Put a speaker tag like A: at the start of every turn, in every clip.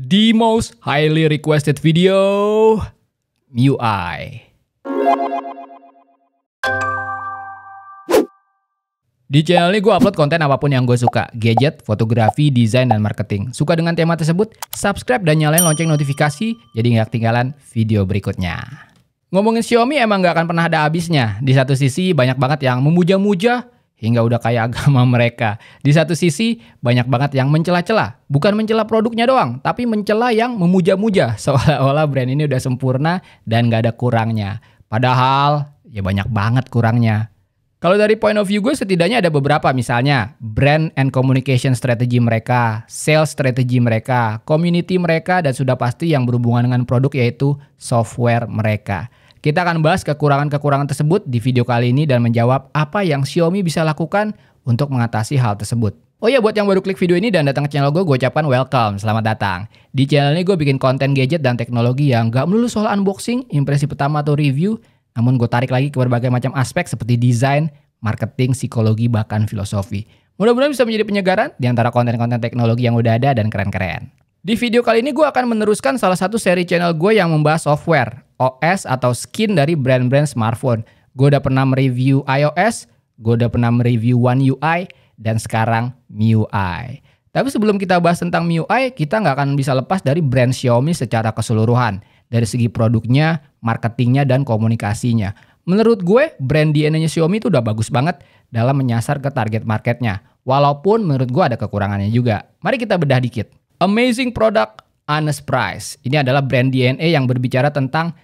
A: the most highly requested video MIUI. Di channel ini gue upload konten apapun yang gue suka, gadget, fotografi, desain, dan marketing. Suka dengan tema tersebut? Subscribe dan nyalain lonceng notifikasi, jadi nggak ketinggalan video berikutnya. Ngomongin Xiaomi emang nggak akan pernah ada habisnya. Di satu sisi banyak banget yang memuja-muja hingga udah kayak agama mereka. Di satu sisi banyak banget yang mencela-cela, bukan mencela produknya doang, tapi mencela yang memuja-muja seolah-olah brand ini udah sempurna dan gak ada kurangnya. Padahal ya banyak banget kurangnya. Kalau dari point of view gue setidaknya ada beberapa misalnya brand and communication strategy mereka, sales strategy mereka, community mereka dan sudah pasti yang berhubungan dengan produk yaitu software mereka. Kita akan bahas kekurangan-kekurangan tersebut di video kali ini dan menjawab apa yang Xiaomi bisa lakukan untuk mengatasi hal tersebut. Oh iya buat yang baru klik video ini dan datang ke channel gue, gue ucapkan welcome, selamat datang. Di channel ini gue bikin konten gadget dan teknologi yang gak melulu soal unboxing, impresi pertama atau review, namun gue tarik lagi ke berbagai macam aspek seperti desain, marketing, psikologi, bahkan filosofi. Mudah-mudahan bisa menjadi penyegaran di antara konten-konten teknologi yang udah ada dan keren-keren. Di video kali ini gue akan meneruskan salah satu seri channel gue yang membahas software OS atau skin dari brand-brand smartphone. Gue udah pernah mereview iOS, gue udah pernah mereview One UI, dan sekarang MIUI. Tapi sebelum kita bahas tentang MIUI, kita nggak akan bisa lepas dari brand Xiaomi secara keseluruhan. Dari segi produknya, marketingnya, dan komunikasinya. Menurut gue, brand DNA-nya Xiaomi itu udah bagus banget dalam menyasar ke target marketnya. Walaupun menurut gue ada kekurangannya juga. Mari kita bedah dikit. Amazing product, honest price. Ini adalah brand DNA yang berbicara tentang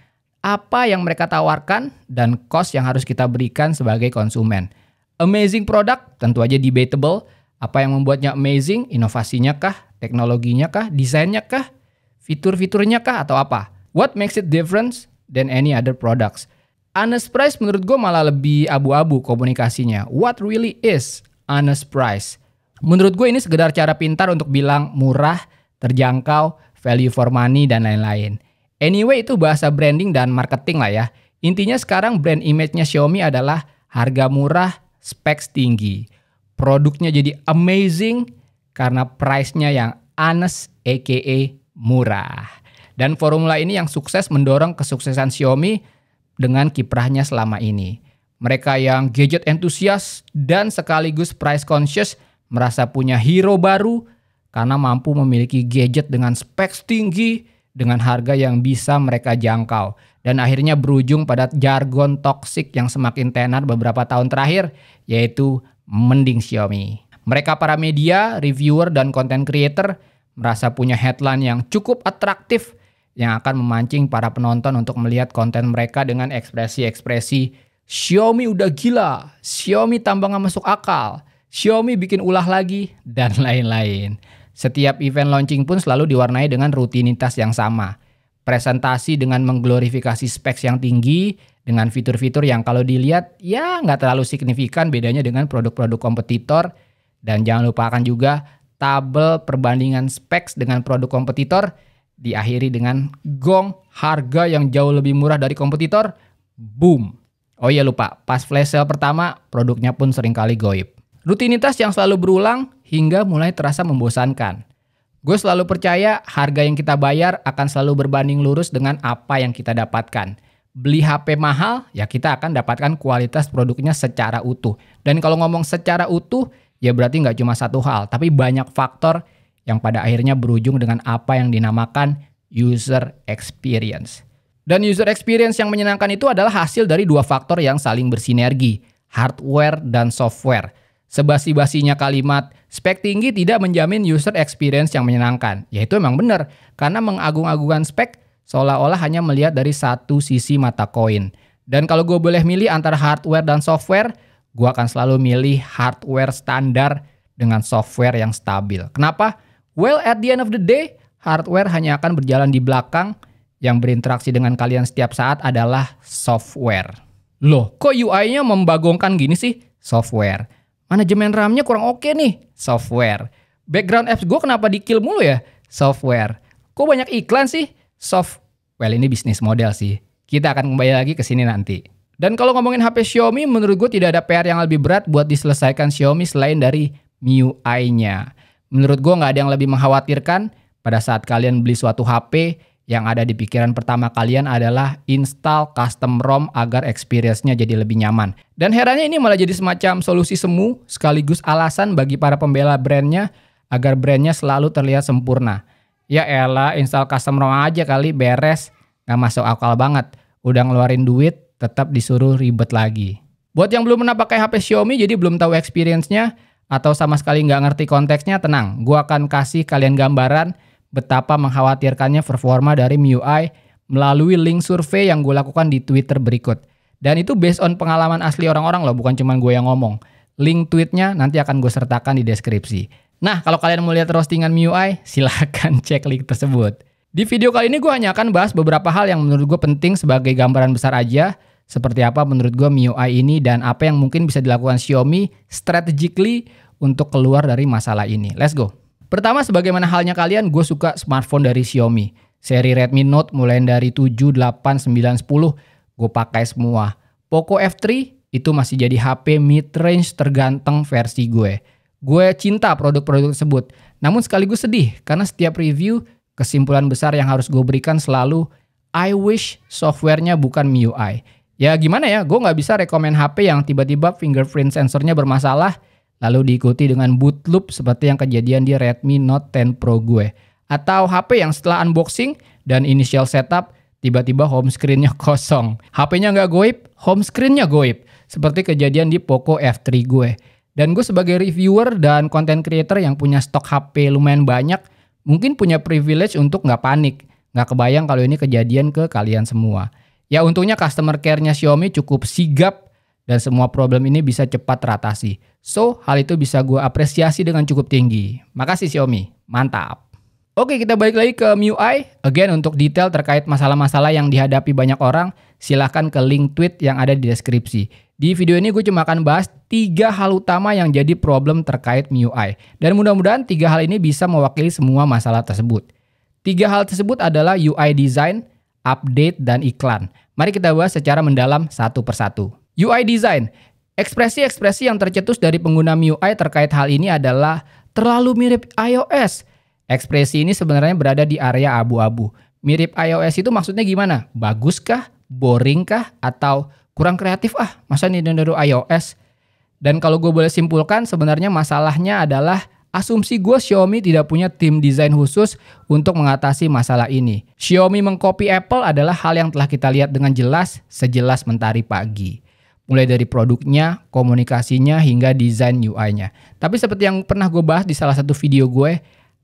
A: apa yang mereka tawarkan dan cost yang harus kita berikan sebagai konsumen. Amazing product tentu aja debatable, apa yang membuatnya amazing, inovasinya kah, teknologinya kah, desainnya kah, fitur-fiturnya kah atau apa. What makes it different than any other products? Honest price menurut gue malah lebih abu-abu komunikasinya. What really is honest price? Menurut gue ini sekedar cara pintar untuk bilang murah, terjangkau, value for money, dan lain-lain. Anyway itu bahasa branding dan marketing lah ya. Intinya sekarang brand image-nya Xiaomi adalah harga murah, spek tinggi. Produknya jadi amazing karena price-nya yang honest aka murah. Dan formula ini yang sukses mendorong kesuksesan Xiaomi dengan kiprahnya selama ini. Mereka yang gadget entusias dan sekaligus price conscious merasa punya hero baru karena mampu memiliki gadget dengan spek tinggi dengan harga yang bisa mereka jangkau dan akhirnya berujung pada jargon toksik yang semakin tenar beberapa tahun terakhir yaitu mending Xiaomi. Mereka para media, reviewer dan content creator merasa punya headline yang cukup atraktif yang akan memancing para penonton untuk melihat konten mereka dengan ekspresi-ekspresi Xiaomi udah gila, Xiaomi tambangan masuk akal, Xiaomi bikin ulah lagi, dan lain-lain. Setiap event launching pun selalu diwarnai dengan rutinitas yang sama. Presentasi dengan mengglorifikasi specs yang tinggi, dengan fitur-fitur yang kalau dilihat ya nggak terlalu signifikan bedanya dengan produk-produk kompetitor. Dan jangan lupakan juga tabel perbandingan specs dengan produk kompetitor diakhiri dengan gong harga yang jauh lebih murah dari kompetitor. Boom. Oh iya lupa, pas flash sale pertama produknya pun seringkali goib. Rutinitas yang selalu berulang hingga mulai terasa membosankan. Gue selalu percaya harga yang kita bayar akan selalu berbanding lurus dengan apa yang kita dapatkan. Beli HP mahal, ya kita akan dapatkan kualitas produknya secara utuh. Dan kalau ngomong secara utuh, ya berarti nggak cuma satu hal, tapi banyak faktor yang pada akhirnya berujung dengan apa yang dinamakan user experience. Dan user experience yang menyenangkan itu adalah hasil dari dua faktor yang saling bersinergi, hardware dan software. Sebasi-basinya kalimat spek tinggi tidak menjamin user experience yang menyenangkan. Ya itu memang benar karena mengagung-agungkan spek seolah-olah hanya melihat dari satu sisi mata koin. Dan kalau gue boleh milih antara hardware dan software, gue akan selalu milih hardware standar dengan software yang stabil. Kenapa? Well, at the end of the day, hardware hanya akan berjalan di belakang. Yang berinteraksi dengan kalian setiap saat adalah software. Loh, kok UI-nya membagongkan gini sih? Software manajemen RAM-nya kurang oke okay nih, software. Background apps gue kenapa di kill mulu ya? Software. Kok banyak iklan sih? Soft. Well ini bisnis model sih. Kita akan kembali lagi ke sini nanti. Dan kalau ngomongin HP Xiaomi, menurut gue tidak ada PR yang lebih berat buat diselesaikan Xiaomi selain dari MIUI-nya. Menurut gue nggak ada yang lebih mengkhawatirkan pada saat kalian beli suatu HP yang ada di pikiran pertama kalian adalah install custom ROM agar experience-nya jadi lebih nyaman. Dan herannya ini malah jadi semacam solusi semu sekaligus alasan bagi para pembela brandnya agar brandnya selalu terlihat sempurna. Ya elah install custom ROM aja kali beres, nggak masuk akal banget. Udah ngeluarin duit tetap disuruh ribet lagi. Buat yang belum pernah pakai HP Xiaomi jadi belum tahu experience-nya atau sama sekali nggak ngerti konteksnya, tenang, gua akan kasih kalian gambaran betapa mengkhawatirkannya performa dari MIUI melalui link survei yang gue lakukan di Twitter berikut. Dan itu based on pengalaman asli orang-orang loh, bukan cuma gue yang ngomong. Link tweetnya nanti akan gue sertakan di deskripsi. Nah, kalau kalian mau lihat roastingan MIUI, silahkan cek link tersebut. Di video kali ini gue hanya akan bahas beberapa hal yang menurut gue penting sebagai gambaran besar aja, seperti apa menurut gue MIUI ini dan apa yang mungkin bisa dilakukan Xiaomi strategically untuk keluar dari masalah ini. Let's go! Pertama sebagaimana halnya kalian gue suka smartphone dari Xiaomi. Seri Redmi Note mulai dari 7, 8, 9, 10 gue pakai semua. Poco F3 itu masih jadi HP mid-range terganteng versi gue. Gue cinta produk-produk tersebut. Namun sekaligus sedih karena setiap review kesimpulan besar yang harus gue berikan selalu I wish softwarenya bukan MIUI. Ya gimana ya, gue nggak bisa rekomen HP yang tiba-tiba fingerprint sensornya bermasalah Lalu diikuti dengan boot loop seperti yang kejadian di Redmi Note 10 Pro gue. Atau HP yang setelah unboxing dan initial setup tiba-tiba home screen-nya kosong. HP-nya nggak goib, home screen-nya goib. Seperti kejadian di Poco F3 gue. Dan gue sebagai reviewer dan content creator yang punya stok HP lumayan banyak, mungkin punya privilege untuk nggak panik. Nggak kebayang kalau ini kejadian ke kalian semua. Ya untungnya customer care-nya Xiaomi cukup sigap dan semua problem ini bisa cepat teratasi. So, hal itu bisa gue apresiasi dengan cukup tinggi. Makasih Xiaomi, mantap. Oke, kita balik lagi ke MIUI. Again, untuk detail terkait masalah-masalah yang dihadapi banyak orang, silahkan ke link tweet yang ada di deskripsi. Di video ini gue cuma akan bahas tiga hal utama yang jadi problem terkait MIUI. Dan mudah-mudahan tiga hal ini bisa mewakili semua masalah tersebut. Tiga hal tersebut adalah UI design, update, dan iklan. Mari kita bahas secara mendalam satu persatu. UI design. Ekspresi-ekspresi yang tercetus dari pengguna MIUI terkait hal ini adalah terlalu mirip iOS. Ekspresi ini sebenarnya berada di area abu-abu. Mirip iOS itu maksudnya gimana? Baguskah? Boringkah? Atau kurang kreatif ah? Masa dari iOS? Dan kalau gue boleh simpulkan sebenarnya masalahnya adalah asumsi gue Xiaomi tidak punya tim desain khusus untuk mengatasi masalah ini. Xiaomi mengcopy Apple adalah hal yang telah kita lihat dengan jelas sejelas mentari pagi mulai dari produknya, komunikasinya, hingga desain UI-nya. Tapi seperti yang pernah gue bahas di salah satu video gue,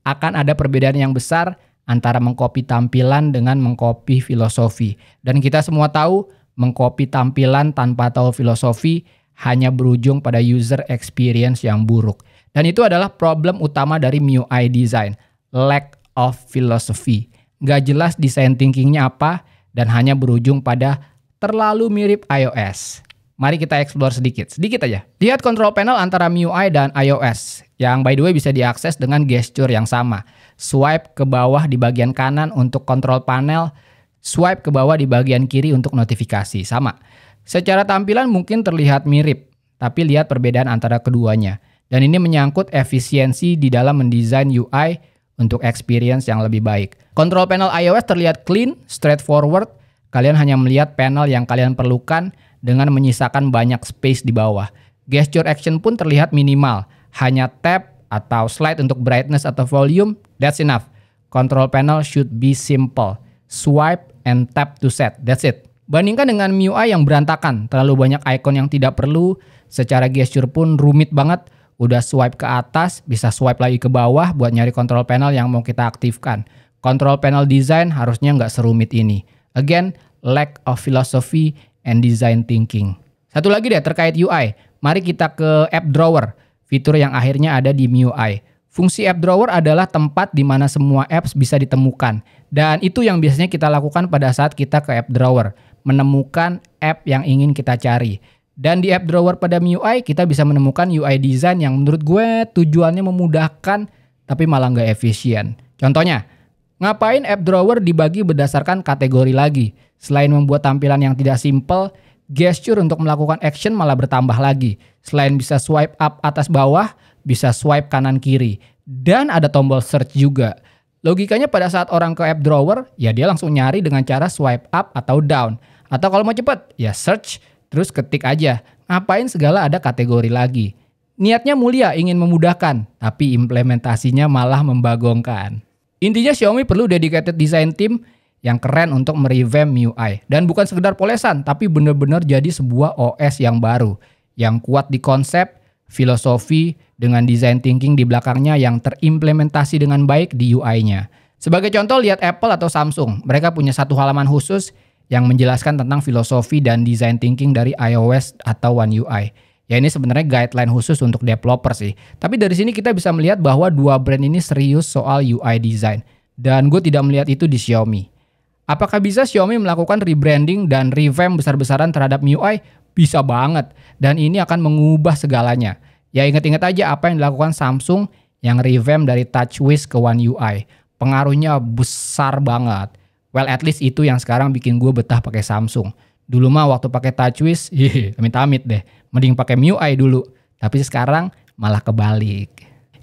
A: akan ada perbedaan yang besar antara mengcopy tampilan dengan mengcopy filosofi. Dan kita semua tahu, mengcopy tampilan tanpa tahu filosofi hanya berujung pada user experience yang buruk. Dan itu adalah problem utama dari MIUI design, lack of philosophy. Gak jelas design thinkingnya apa dan hanya berujung pada terlalu mirip iOS. Mari kita explore sedikit, sedikit aja. Lihat control panel antara MIUI dan iOS, yang by the way bisa diakses dengan gesture yang sama. Swipe ke bawah di bagian kanan untuk control panel, swipe ke bawah di bagian kiri untuk notifikasi, sama. Secara tampilan mungkin terlihat mirip, tapi lihat perbedaan antara keduanya. Dan ini menyangkut efisiensi di dalam mendesain UI untuk experience yang lebih baik. Control panel iOS terlihat clean, straightforward, kalian hanya melihat panel yang kalian perlukan, dengan menyisakan banyak space di bawah. Gesture action pun terlihat minimal, hanya tap atau slide untuk brightness atau volume, that's enough. Control panel should be simple. Swipe and tap to set, that's it. Bandingkan dengan MIUI yang berantakan, terlalu banyak icon yang tidak perlu, secara gesture pun rumit banget, udah swipe ke atas, bisa swipe lagi ke bawah buat nyari control panel yang mau kita aktifkan. Control panel design harusnya nggak serumit ini. Again, lack of philosophy and Design Thinking. Satu lagi deh terkait UI, mari kita ke App Drawer, fitur yang akhirnya ada di MIUI. Fungsi App Drawer adalah tempat di mana semua apps bisa ditemukan. Dan itu yang biasanya kita lakukan pada saat kita ke App Drawer, menemukan app yang ingin kita cari. Dan di App Drawer pada MIUI, kita bisa menemukan UI design yang menurut gue tujuannya memudahkan, tapi malah nggak efisien. Contohnya, ngapain App Drawer dibagi berdasarkan kategori lagi? Selain membuat tampilan yang tidak simpel, gesture untuk melakukan action malah bertambah lagi. Selain bisa swipe up atas bawah, bisa swipe kanan kiri. Dan ada tombol search juga. Logikanya pada saat orang ke app drawer, ya dia langsung nyari dengan cara swipe up atau down. Atau kalau mau cepat, ya search, terus ketik aja. Ngapain segala ada kategori lagi. Niatnya mulia ingin memudahkan, tapi implementasinya malah membagongkan. Intinya Xiaomi perlu dedicated design team yang keren untuk merevamp MIUI. Dan bukan sekedar polesan, tapi benar-benar jadi sebuah OS yang baru, yang kuat di konsep, filosofi, dengan design thinking di belakangnya yang terimplementasi dengan baik di UI-nya. Sebagai contoh, lihat Apple atau Samsung. Mereka punya satu halaman khusus yang menjelaskan tentang filosofi dan design thinking dari iOS atau One UI. Ya ini sebenarnya guideline khusus untuk developer sih. Tapi dari sini kita bisa melihat bahwa dua brand ini serius soal UI design. Dan gue tidak melihat itu di Xiaomi. Apakah bisa Xiaomi melakukan rebranding dan revamp besar-besaran terhadap MIUI? Bisa banget. Dan ini akan mengubah segalanya. Ya ingat-ingat aja apa yang dilakukan Samsung yang revamp dari TouchWiz ke One UI. Pengaruhnya besar banget. Well at least itu yang sekarang bikin gue betah pakai Samsung. Dulu mah waktu pakai TouchWiz, amit-amit deh. Mending pakai MIUI dulu. Tapi sekarang malah kebalik.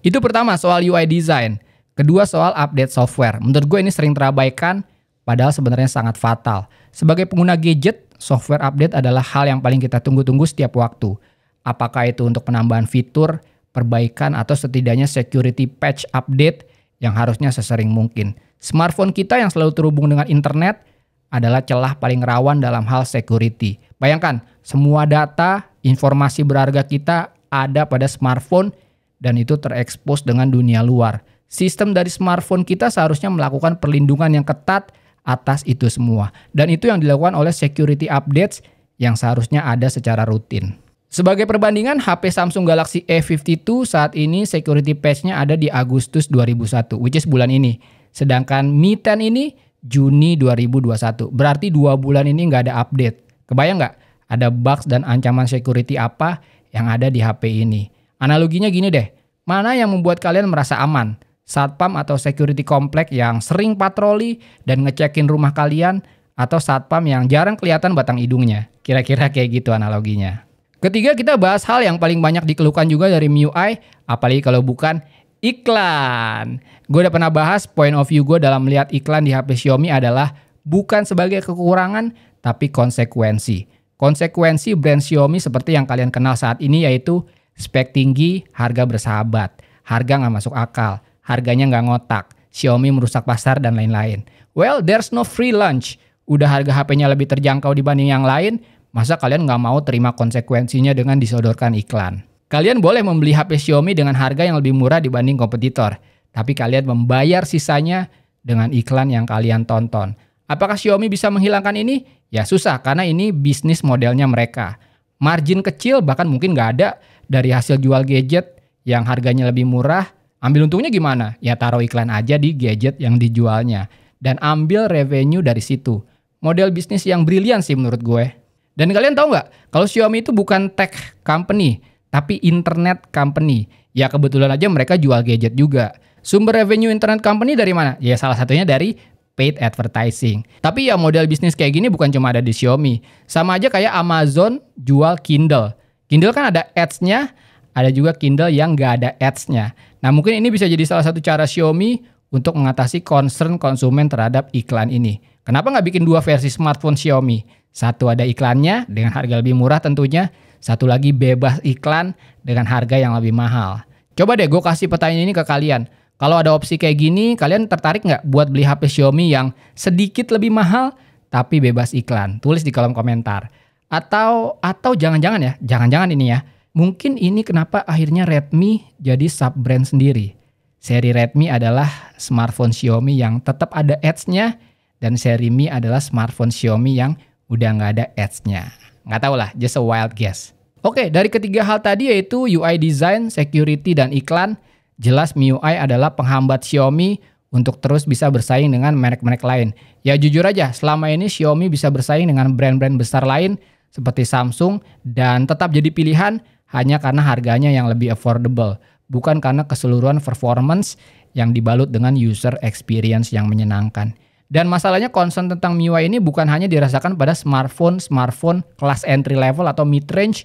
A: Itu pertama soal UI design. Kedua soal update software. Menurut gue ini sering terabaikan Padahal sebenarnya sangat fatal. Sebagai pengguna gadget, software update adalah hal yang paling kita tunggu-tunggu setiap waktu. Apakah itu untuk penambahan fitur, perbaikan, atau setidaknya security patch update yang harusnya sesering mungkin. Smartphone kita yang selalu terhubung dengan internet adalah celah paling rawan dalam hal security. Bayangkan, semua data, informasi berharga kita ada pada smartphone dan itu terekspos dengan dunia luar. Sistem dari smartphone kita seharusnya melakukan perlindungan yang ketat atas itu semua. Dan itu yang dilakukan oleh security updates yang seharusnya ada secara rutin. Sebagai perbandingan, HP Samsung Galaxy A52 saat ini security patch-nya ada di Agustus 2001, which is bulan ini. Sedangkan Mi 10 ini Juni 2021. Berarti dua bulan ini nggak ada update. Kebayang nggak? Ada bugs dan ancaman security apa yang ada di HP ini? Analoginya gini deh, mana yang membuat kalian merasa aman? satpam atau security komplek yang sering patroli dan ngecekin rumah kalian atau satpam yang jarang kelihatan batang hidungnya. Kira-kira kayak gitu analoginya. Ketiga kita bahas hal yang paling banyak dikeluhkan juga dari MIUI, apalagi kalau bukan iklan. Gue udah pernah bahas point of view gue dalam melihat iklan di HP Xiaomi adalah bukan sebagai kekurangan tapi konsekuensi. Konsekuensi brand Xiaomi seperti yang kalian kenal saat ini yaitu spek tinggi, harga bersahabat, harga nggak masuk akal, harganya nggak ngotak, Xiaomi merusak pasar dan lain-lain. Well, there's no free lunch. Udah harga HP-nya lebih terjangkau dibanding yang lain, masa kalian nggak mau terima konsekuensinya dengan disodorkan iklan? Kalian boleh membeli HP Xiaomi dengan harga yang lebih murah dibanding kompetitor, tapi kalian membayar sisanya dengan iklan yang kalian tonton. Apakah Xiaomi bisa menghilangkan ini? Ya susah, karena ini bisnis modelnya mereka. Margin kecil bahkan mungkin nggak ada dari hasil jual gadget yang harganya lebih murah Ambil untungnya gimana? Ya taruh iklan aja di gadget yang dijualnya dan ambil revenue dari situ. Model bisnis yang brilian sih menurut gue. Dan kalian tahu nggak? Kalau Xiaomi itu bukan tech company, tapi internet company. Ya kebetulan aja mereka jual gadget juga. Sumber revenue internet company dari mana? Ya salah satunya dari paid advertising. Tapi ya model bisnis kayak gini bukan cuma ada di Xiaomi. Sama aja kayak Amazon jual Kindle. Kindle kan ada ads-nya, ada juga Kindle yang nggak ada ads-nya. Nah mungkin ini bisa jadi salah satu cara Xiaomi untuk mengatasi concern konsumen terhadap iklan ini. Kenapa nggak bikin dua versi smartphone Xiaomi? Satu ada iklannya dengan harga lebih murah tentunya, satu lagi bebas iklan dengan harga yang lebih mahal. Coba deh gue kasih pertanyaan ini ke kalian. Kalau ada opsi kayak gini, kalian tertarik nggak buat beli HP Xiaomi yang sedikit lebih mahal tapi bebas iklan? Tulis di kolom komentar. Atau atau jangan-jangan ya, jangan-jangan ini ya Mungkin ini kenapa akhirnya Redmi jadi sub brand sendiri. Seri Redmi adalah smartphone Xiaomi yang tetap ada ads-nya dan seri Mi adalah smartphone Xiaomi yang udah nggak ada ads-nya. Nggak tahu lah, just a wild guess. Oke, dari ketiga hal tadi yaitu UI design, security, dan iklan, jelas MIUI adalah penghambat Xiaomi untuk terus bisa bersaing dengan merek-merek lain. Ya jujur aja, selama ini Xiaomi bisa bersaing dengan brand-brand besar lain seperti Samsung dan tetap jadi pilihan hanya karena harganya yang lebih affordable, bukan karena keseluruhan performance yang dibalut dengan user experience yang menyenangkan. Dan masalahnya concern tentang MIUI ini bukan hanya dirasakan pada smartphone-smartphone kelas entry level atau mid range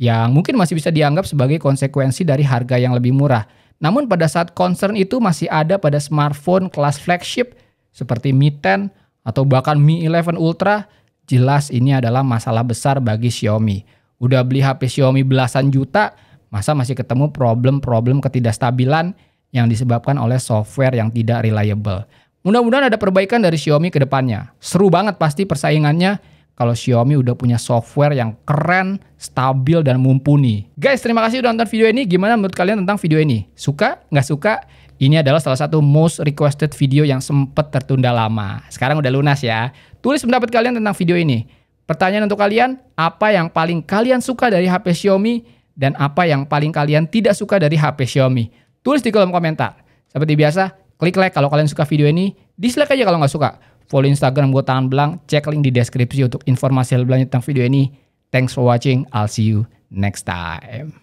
A: yang mungkin masih bisa dianggap sebagai konsekuensi dari harga yang lebih murah. Namun pada saat concern itu masih ada pada smartphone kelas flagship seperti Mi 10 atau bahkan Mi 11 Ultra, jelas ini adalah masalah besar bagi Xiaomi. Udah beli HP Xiaomi belasan juta, masa masih ketemu problem-problem ketidakstabilan yang disebabkan oleh software yang tidak reliable. Mudah-mudahan ada perbaikan dari Xiaomi ke depannya. Seru banget pasti persaingannya kalau Xiaomi udah punya software yang keren, stabil, dan mumpuni. Guys, terima kasih udah nonton video ini. Gimana menurut kalian tentang video ini? Suka? Nggak suka? Ini adalah salah satu most requested video yang sempat tertunda lama. Sekarang udah lunas ya. Tulis pendapat kalian tentang video ini. Pertanyaan untuk kalian, apa yang paling kalian suka dari HP Xiaomi dan apa yang paling kalian tidak suka dari HP Xiaomi? Tulis di kolom komentar. Seperti biasa, klik like kalau kalian suka video ini, dislike aja kalau nggak suka. Follow Instagram gue Tangan Belang, cek link di deskripsi untuk informasi lebih lanjut tentang video ini. Thanks for watching, I'll see you next time.